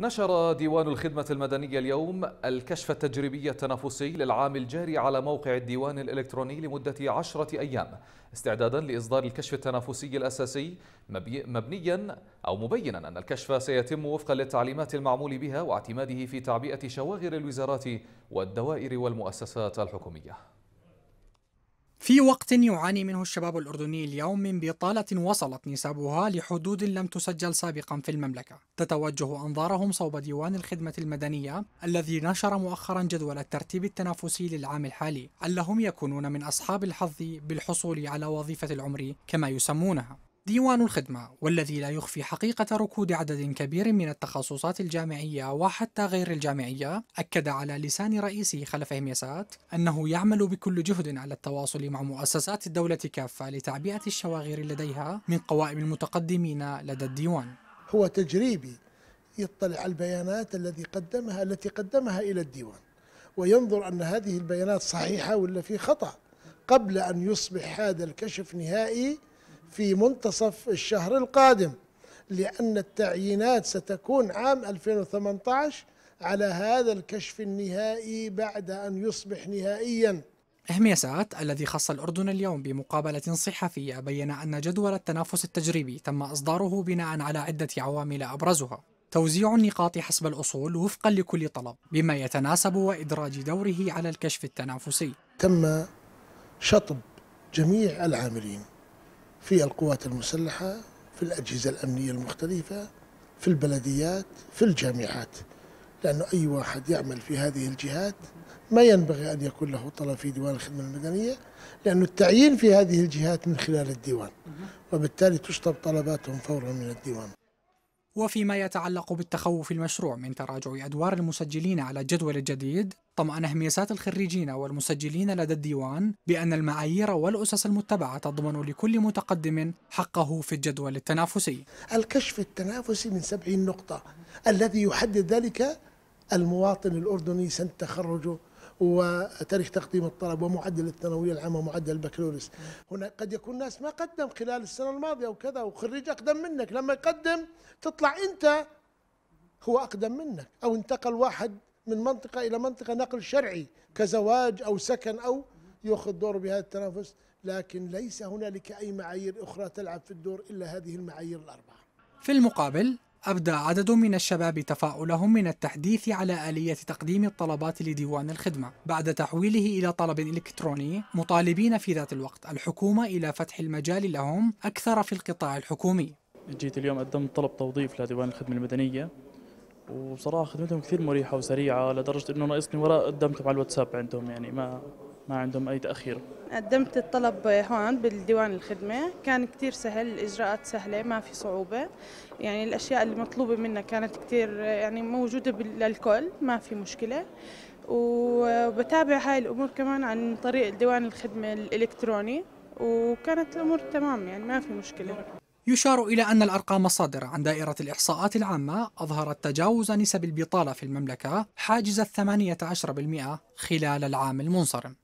نشر ديوان الخدمة المدنية اليوم الكشف التجريبي التنافسي للعام الجاري على موقع الديوان الإلكتروني لمدة عشرة أيام استعدادا لإصدار الكشف التنافسي الأساسي مبنيا أو مبينا أن الكشف سيتم وفقا للتعليمات المعمول بها واعتماده في تعبئة شواغر الوزارات والدوائر والمؤسسات الحكومية في وقت يعاني منه الشباب الأردني اليوم من بطالة وصلت نسبها لحدود لم تسجل سابقا في المملكة تتوجه أنظارهم صوب ديوان الخدمة المدنية الذي نشر مؤخرا جدول الترتيب التنافسي للعام الحالي علهم يكونون من أصحاب الحظ بالحصول على وظيفة العمر كما يسمونها ديوان الخدمة والذي لا يخفي حقيقة ركود عدد كبير من التخصصات الجامعية وحتى غير الجامعية أكد على لسان رئيسه خلف هميسات أنه يعمل بكل جهد على التواصل مع مؤسسات الدولة كافة لتعبئة الشواغر لديها من قوائم المتقدمين لدى الديوان هو تجريبي يطلع على البيانات الذي قدمها التي قدمها إلى الديوان وينظر أن هذه البيانات صحيحة ولا في خطأ قبل أن يصبح هذا الكشف نهائي في منتصف الشهر القادم لأن التعيينات ستكون عام 2018 على هذا الكشف النهائي بعد أن يصبح نهائياً إهميسات ساعات الذي خص الأردن اليوم بمقابلة صحفية بين أن جدول التنافس التجريبي تم إصداره بناء على عدة عوامل أبرزها توزيع النقاط حسب الأصول وفقا لكل طلب بما يتناسب وإدراج دوره على الكشف التنافسي تم شطب جميع العاملين في القوات المسلحة في الأجهزة الأمنية المختلفة في البلديات في الجامعات لأنه أي واحد يعمل في هذه الجهات ما ينبغي أن يكون له طلب في ديوان الخدمة المدنية لأن التعيين في هذه الجهات من خلال الديوان وبالتالي تشطب طلباتهم فورا من الديوان وفيما يتعلق بالتخوف المشروع من تراجع أدوار المسجلين على الجدول الجديد طمأن هميسات الخريجين والمسجلين لدى الديوان بأن المعايير والأسس المتبعة تضمن لكل متقدم حقه في الجدول التنافسي الكشف التنافسي من سبعين نقطة الذي يحدد ذلك المواطن الأردني سنة تخرجه وتاريخ تقديم الطلب ومعدل الثانويه العامه ومعدل البكالوريوس هنا قد يكون ناس ما قدم خلال السنه الماضيه وكذا وخريج اقدم منك لما يقدم تطلع انت هو اقدم منك او انتقل واحد من منطقه الى منطقه نقل شرعي كزواج او سكن او ياخذ دوره بهذا التنافس لكن ليس هنالك اي معايير اخرى تلعب في الدور الا هذه المعايير الاربعه في المقابل أبدى عدد من الشباب تفاؤلهم من التحديث على آلية تقديم الطلبات لديوان الخدمة بعد تحويله إلى طلب إلكتروني مطالبين في ذات الوقت الحكومة إلى فتح المجال لهم أكثر في القطاع الحكومي جيت اليوم قدمت طلب توظيف لديوان الخدمة المدنية وبصراحة خدمتهم كثير مريحة وسريعة لدرجة أنه ناقصني وراء قدمت على الواتساب عندهم يعني ما ما عندهم أي تأخير قدمت الطلب هون بالديوان الخدمة كان كتير سهل الإجراءات سهلة ما في صعوبة يعني الأشياء اللي مطلوبة منا كانت كتير يعني موجودة للكل ما في مشكلة وبتابع هاي الأمور كمان عن طريق الديوان الخدمة الإلكتروني وكانت الأمور تمام يعني ما في مشكلة يشار إلى أن الأرقام الصادرة عن دائرة الإحصاءات العامة أظهرت تجاوز نسب البطالة في المملكة حاجز الثمانية عشر بالمئة خلال العام المنصرم